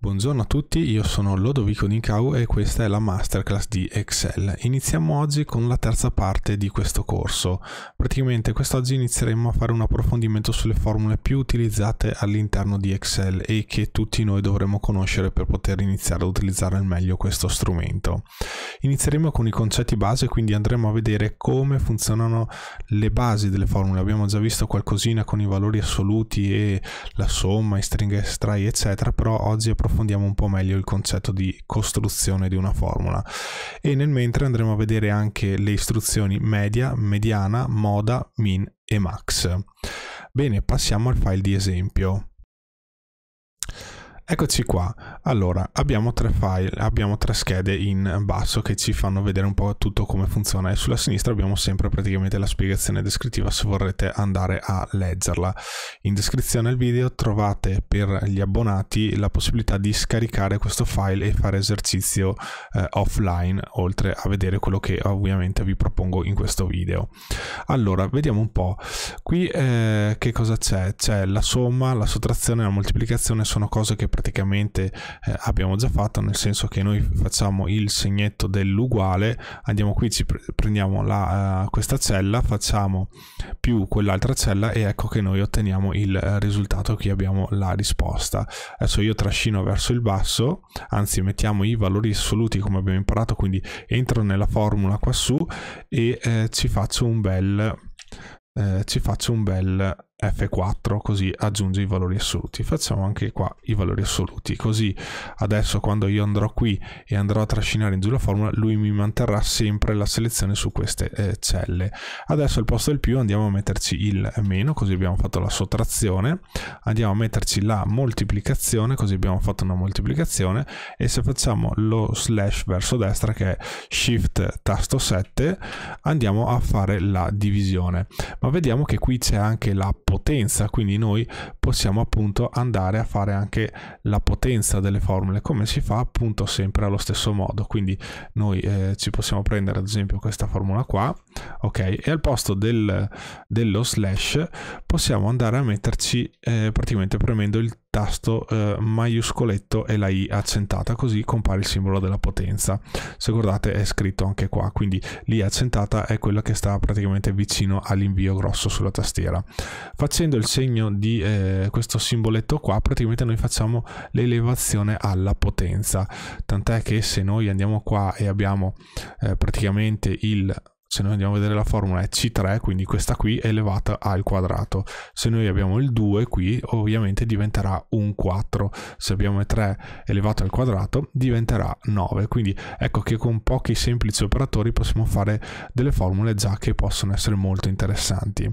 Buongiorno a tutti, io sono Lodovico Nicau e questa è la masterclass di Excel. Iniziamo oggi con la terza parte di questo corso. Praticamente quest'oggi inizieremo a fare un approfondimento sulle formule più utilizzate all'interno di Excel e che tutti noi dovremo conoscere per poter iniziare ad utilizzare al meglio questo strumento. Inizieremo con i concetti base, quindi andremo a vedere come funzionano le basi delle formule. Abbiamo già visto qualcosina con i valori assoluti e la somma, i stringhe estrai, eccetera, però oggi approfondiremo approfondiamo un po' meglio il concetto di costruzione di una formula e nel mentre andremo a vedere anche le istruzioni media, mediana, moda, min e max. Bene, passiamo al file di esempio. Eccoci qua, allora abbiamo tre file, abbiamo tre schede in basso che ci fanno vedere un po' tutto come funziona e sulla sinistra abbiamo sempre praticamente la spiegazione descrittiva se vorrete andare a leggerla. In descrizione al video trovate per gli abbonati la possibilità di scaricare questo file e fare esercizio eh, offline oltre a vedere quello che ovviamente vi propongo in questo video. Allora vediamo un po', qui eh, che cosa c'è? C'è la somma, la sottrazione, la moltiplicazione sono cose che praticamente eh, abbiamo già fatto, nel senso che noi facciamo il segnetto dell'uguale, andiamo qui, ci pre prendiamo la, uh, questa cella, facciamo più quell'altra cella e ecco che noi otteniamo il eh, risultato, qui abbiamo la risposta. Adesso io trascino verso il basso, anzi mettiamo i valori assoluti come abbiamo imparato, quindi entro nella formula qua su e eh, ci faccio un bel... Eh, ci faccio un bel F4 così aggiunge i valori assoluti facciamo anche qua i valori assoluti così adesso quando io andrò qui e andrò a trascinare in giù la formula lui mi manterrà sempre la selezione su queste eh, celle adesso al posto del più andiamo a metterci il meno così abbiamo fatto la sottrazione andiamo a metterci la moltiplicazione così abbiamo fatto una moltiplicazione e se facciamo lo slash verso destra che è shift tasto 7 andiamo a fare la divisione ma vediamo che qui c'è anche la potenza, quindi noi possiamo appunto andare a fare anche la potenza delle formule, come si fa appunto sempre allo stesso modo, quindi noi eh, ci possiamo prendere ad esempio questa formula qua, ok, e al posto del, dello slash possiamo andare a metterci eh, praticamente premendo il tasto eh, maiuscoletto e la I accentata, così compare il simbolo della potenza. Se guardate è scritto anche qua, quindi l'I accentata è quella che sta praticamente vicino all'invio grosso sulla tastiera. Facendo il segno di eh, questo simboletto qua, praticamente noi facciamo l'elevazione alla potenza, tant'è che se noi andiamo qua e abbiamo eh, praticamente il se noi andiamo a vedere la formula è C3, quindi questa qui è elevata al quadrato. Se noi abbiamo il 2 qui, ovviamente diventerà un 4. Se abbiamo il 3 elevato al quadrato, diventerà 9. Quindi ecco che con pochi semplici operatori possiamo fare delle formule già che possono essere molto interessanti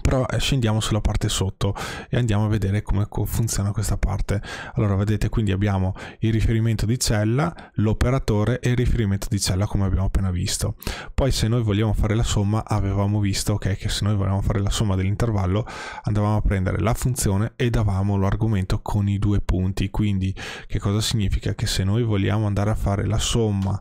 però eh, scendiamo sulla parte sotto e andiamo a vedere come funziona questa parte allora vedete quindi abbiamo il riferimento di cella l'operatore e il riferimento di cella come abbiamo appena visto poi se noi vogliamo fare la somma avevamo visto okay, che se noi volevamo fare la somma dell'intervallo andavamo a prendere la funzione e davamo l'argomento con i due punti quindi che cosa significa che se noi vogliamo andare a fare la somma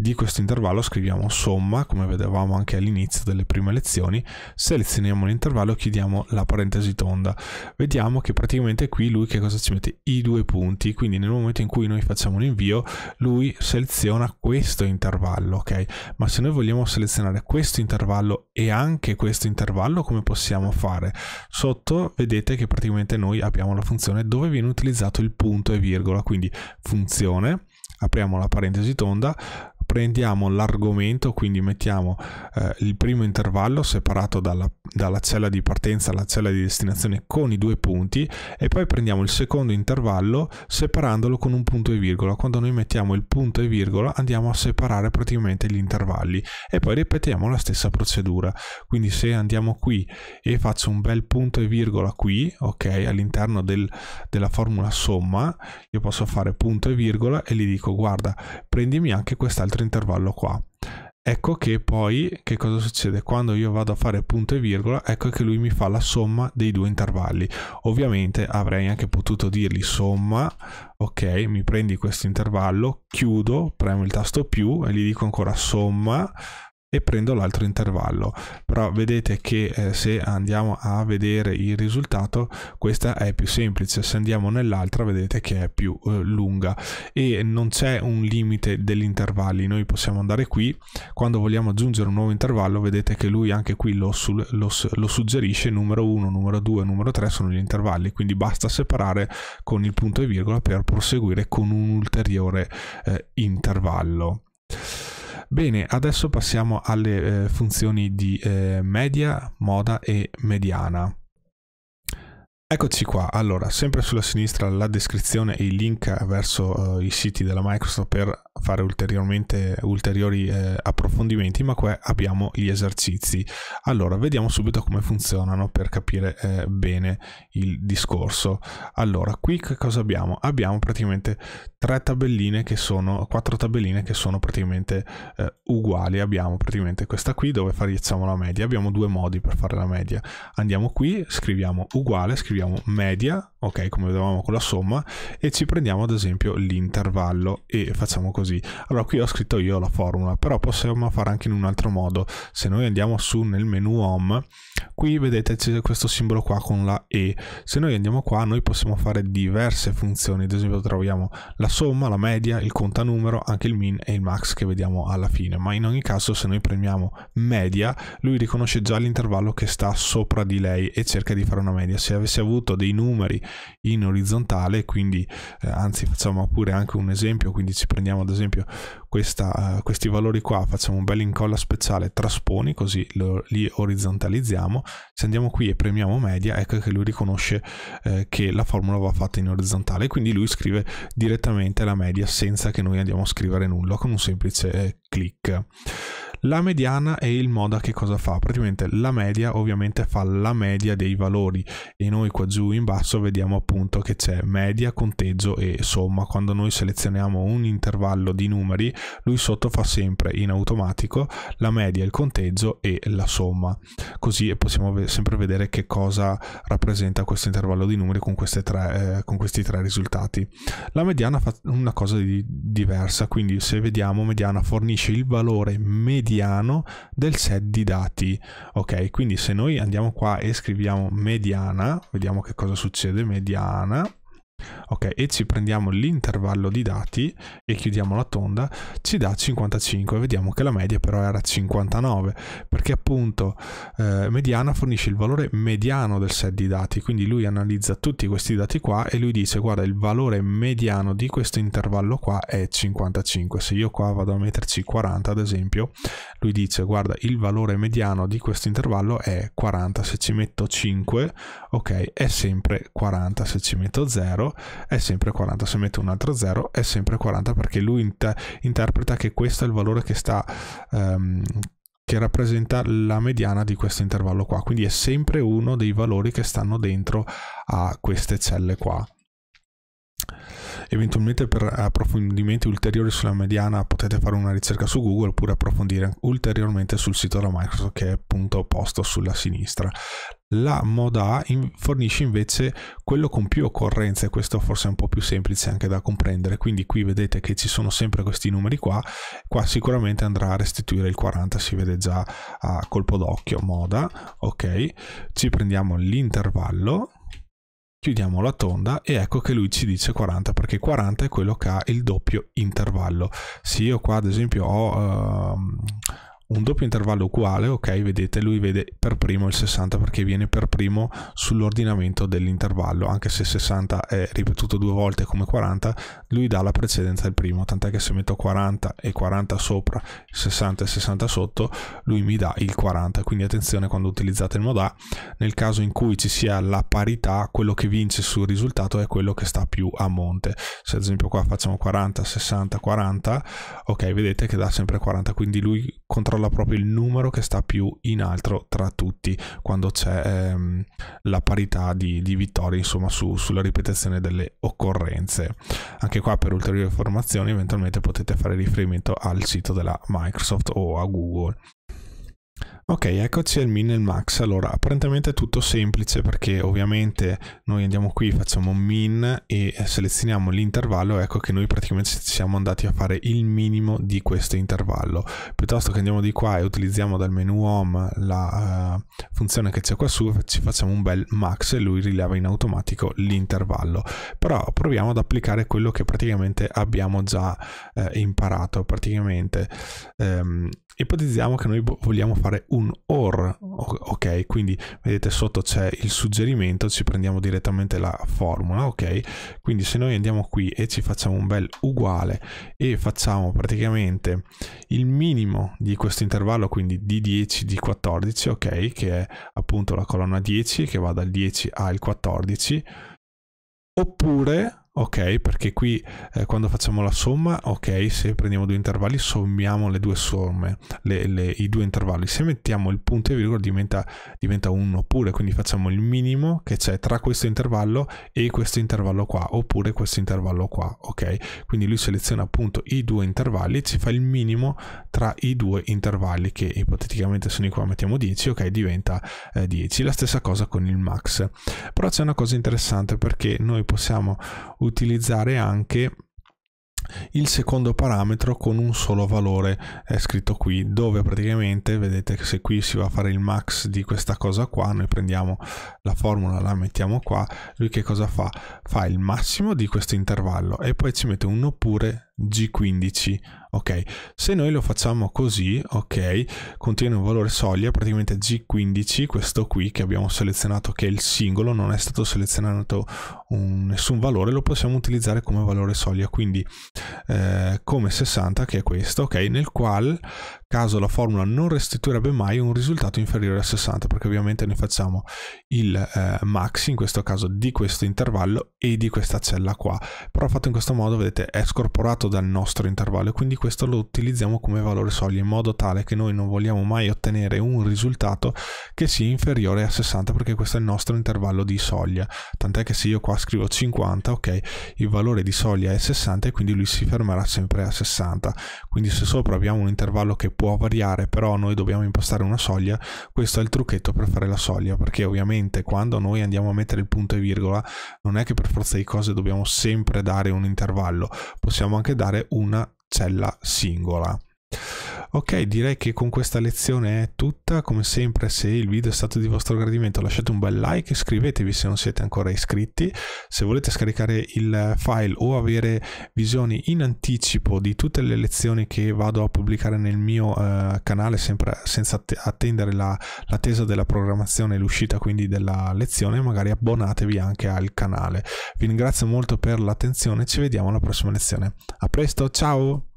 di questo intervallo scriviamo somma, come vedevamo anche all'inizio delle prime lezioni, selezioniamo l'intervallo e chiudiamo la parentesi tonda. Vediamo che praticamente qui lui che cosa ci mette? I due punti, quindi nel momento in cui noi facciamo un invio, lui seleziona questo intervallo, ok? Ma se noi vogliamo selezionare questo intervallo e anche questo intervallo, come possiamo fare? Sotto vedete che praticamente noi abbiamo la funzione dove viene utilizzato il punto e virgola, quindi funzione, apriamo la parentesi tonda, prendiamo l'argomento, quindi mettiamo eh, il primo intervallo separato dalla, dalla cella di partenza alla cella di destinazione con i due punti e poi prendiamo il secondo intervallo separandolo con un punto e virgola. Quando noi mettiamo il punto e virgola andiamo a separare praticamente gli intervalli e poi ripetiamo la stessa procedura. Quindi se andiamo qui e faccio un bel punto e virgola qui, ok, all'interno del, della formula somma, io posso fare punto e virgola e gli dico guarda, prendimi anche quest'altro altro intervallo qua. Ecco che poi, che cosa succede? Quando io vado a fare punto e virgola, ecco che lui mi fa la somma dei due intervalli. Ovviamente avrei anche potuto dirgli somma, ok, mi prendi questo intervallo, chiudo, premo il tasto più e gli dico ancora somma, e prendo l'altro intervallo però vedete che eh, se andiamo a vedere il risultato questa è più semplice se andiamo nell'altra vedete che è più eh, lunga e non c'è un limite degli intervalli noi possiamo andare qui quando vogliamo aggiungere un nuovo intervallo vedete che lui anche qui lo, sul, lo, lo suggerisce numero 1 numero 2 numero 3 sono gli intervalli quindi basta separare con il punto e virgola per proseguire con un ulteriore eh, intervallo Bene, adesso passiamo alle eh, funzioni di eh, media, moda e mediana. Eccoci qua, allora sempre sulla sinistra la descrizione e i link verso eh, i siti della Microsoft per fare ulteriori eh, approfondimenti, ma qua abbiamo gli esercizi. Allora, vediamo subito come funzionano per capire eh, bene il discorso. Allora, qui che cosa abbiamo? Abbiamo praticamente tre tabelline che sono, quattro tabelline che sono praticamente eh, uguali. Abbiamo praticamente questa qui dove facciamo la media. Abbiamo due modi per fare la media. Andiamo qui, scriviamo uguale, scriviamo media, ok, come vedevamo con la somma, e ci prendiamo ad esempio l'intervallo e facciamo così così. Allora qui ho scritto io la formula, però possiamo fare anche in un altro modo. Se noi andiamo su nel menu home, qui vedete c'è questo simbolo qua con la E. Se noi andiamo qua, noi possiamo fare diverse funzioni, ad esempio troviamo la somma, la media, il contanumero, anche il min e il max che vediamo alla fine. Ma in ogni caso se noi premiamo media, lui riconosce già l'intervallo che sta sopra di lei e cerca di fare una media. Se avesse avuto dei numeri in orizzontale, quindi eh, anzi facciamo pure anche un esempio, quindi ci prendiamo ad esempio esempio questa, questi valori qua, facciamo un bel incolla speciale, trasponi, così lo, li orizzontalizziamo, se andiamo qui e premiamo media, ecco che lui riconosce eh, che la formula va fatta in orizzontale, quindi lui scrive direttamente la media senza che noi andiamo a scrivere nulla, con un semplice eh, clic. La mediana è il moda che cosa fa? Praticamente la media ovviamente fa la media dei valori e noi qua giù in basso vediamo appunto che c'è media, conteggio e somma. Quando noi selezioniamo un intervallo di numeri, lui sotto fa sempre in automatico la media, il conteggio e la somma. Così possiamo sempre vedere che cosa rappresenta questo intervallo di numeri con, tre, eh, con questi tre risultati. La mediana fa una cosa di, diversa, quindi se vediamo mediana fornisce il valore mediano mediano del set di dati. Ok, quindi se noi andiamo qua e scriviamo mediana, vediamo che cosa succede, mediana, ok e ci prendiamo l'intervallo di dati e chiudiamo la tonda ci dà 55 vediamo che la media però era 59 perché appunto eh, mediana fornisce il valore mediano del set di dati quindi lui analizza tutti questi dati qua e lui dice guarda il valore mediano di questo intervallo qua è 55 se io qua vado a metterci 40 ad esempio lui dice guarda il valore mediano di questo intervallo è 40 se ci metto 5 ok è sempre 40 se ci metto 0 è sempre 40, se metto un altro 0 è sempre 40 perché lui inter interpreta che questo è il valore che sta... Um, che rappresenta la mediana di questo intervallo qua, quindi è sempre uno dei valori che stanno dentro a queste celle qua. Eventualmente per approfondimenti ulteriori sulla mediana potete fare una ricerca su Google oppure approfondire ulteriormente sul sito della Microsoft che è appunto posto sulla sinistra. La moda A fornisce invece quello con più occorrenze, questo forse è un po' più semplice anche da comprendere, quindi qui vedete che ci sono sempre questi numeri qua, qua sicuramente andrà a restituire il 40, si vede già a colpo d'occhio, moda, ok, ci prendiamo l'intervallo, chiudiamo la tonda e ecco che lui ci dice 40 perché 40 è quello che ha il doppio intervallo se io qua ad esempio ho uh, un doppio intervallo uguale, ok, vedete, lui vede per primo il 60 perché viene per primo sull'ordinamento dell'intervallo, anche se 60 è ripetuto due volte come 40, lui dà la precedenza al primo, tant'è che se metto 40 e 40 sopra, 60 e 60 sotto, lui mi dà il 40, quindi attenzione quando utilizzate il moda, nel caso in cui ci sia la parità, quello che vince sul risultato è quello che sta più a monte. Se ad esempio qua facciamo 40, 60, 40, ok, vedete che dà sempre 40, quindi lui controlla controlla proprio il numero che sta più in alto tra tutti quando c'è ehm, la parità di, di vittorie insomma su, sulla ripetizione delle occorrenze anche qua per ulteriori informazioni eventualmente potete fare riferimento al sito della Microsoft o a Google Ok, eccoci al min e al max. Allora, apparentemente è tutto semplice perché ovviamente noi andiamo qui, facciamo un min e selezioniamo l'intervallo, ecco che noi praticamente siamo andati a fare il minimo di questo intervallo. Piuttosto che andiamo di qua e utilizziamo dal menu home la uh, funzione che c'è qua su, ci facciamo un bel max e lui rileva in automatico l'intervallo. Però proviamo ad applicare quello che praticamente abbiamo già uh, imparato. Praticamente um, ipotizziamo che noi vogliamo fare un un or. Oh. Ok, quindi vedete sotto c'è il suggerimento, ci prendiamo direttamente la formula, ok? Quindi se noi andiamo qui e ci facciamo un bel uguale e facciamo praticamente il minimo di questo intervallo, quindi di 10 di 14, ok? Che è appunto la colonna 10 che va dal 10 al 14, oppure ok perché qui eh, quando facciamo la somma ok se prendiamo due intervalli sommiamo le due somme le, le, i due intervalli se mettiamo il punto e virgola diventa, diventa 1 oppure quindi facciamo il minimo che c'è tra questo intervallo e questo intervallo qua oppure questo intervallo qua ok quindi lui seleziona appunto i due intervalli e ci fa il minimo tra i due intervalli che ipoteticamente sono i qua mettiamo 10 ok diventa eh, 10 la stessa cosa con il max però c'è una cosa interessante perché noi possiamo utilizzare anche il secondo parametro con un solo valore è scritto qui dove praticamente vedete che se qui si va a fare il max di questa cosa qua noi prendiamo la formula la mettiamo qua lui che cosa fa fa il massimo di questo intervallo e poi ci mette un oppure G15, ok? Se noi lo facciamo così, ok, contiene un valore soglia, praticamente G15, questo qui che abbiamo selezionato che è il singolo, non è stato selezionato un, nessun valore, lo possiamo utilizzare come valore soglia, quindi eh, come 60 che è questo, ok? Nel qual caso la formula non restituirebbe mai un risultato inferiore a 60 perché ovviamente noi facciamo il eh, max in questo caso di questo intervallo e di questa cella qua però fatto in questo modo vedete è scorporato dal nostro intervallo e quindi questo lo utilizziamo come valore soglia in modo tale che noi non vogliamo mai ottenere un risultato che sia inferiore a 60 perché questo è il nostro intervallo di soglia tant'è che se io qua scrivo 50 ok il valore di soglia è 60 e quindi lui si fermerà sempre a 60 quindi se sopra abbiamo un intervallo che può variare, però noi dobbiamo impostare una soglia, questo è il trucchetto per fare la soglia, perché ovviamente quando noi andiamo a mettere il punto e virgola non è che per forza di cose dobbiamo sempre dare un intervallo, possiamo anche dare una cella singola. Ok, direi che con questa lezione è tutta. Come sempre, se il video è stato di vostro gradimento, lasciate un bel like, iscrivetevi se non siete ancora iscritti. Se volete scaricare il file o avere visioni in anticipo di tutte le lezioni che vado a pubblicare nel mio eh, canale, sempre senza attendere l'attesa la della programmazione e l'uscita quindi della lezione, magari abbonatevi anche al canale. Vi ringrazio molto per l'attenzione, ci vediamo alla prossima lezione. A presto, ciao!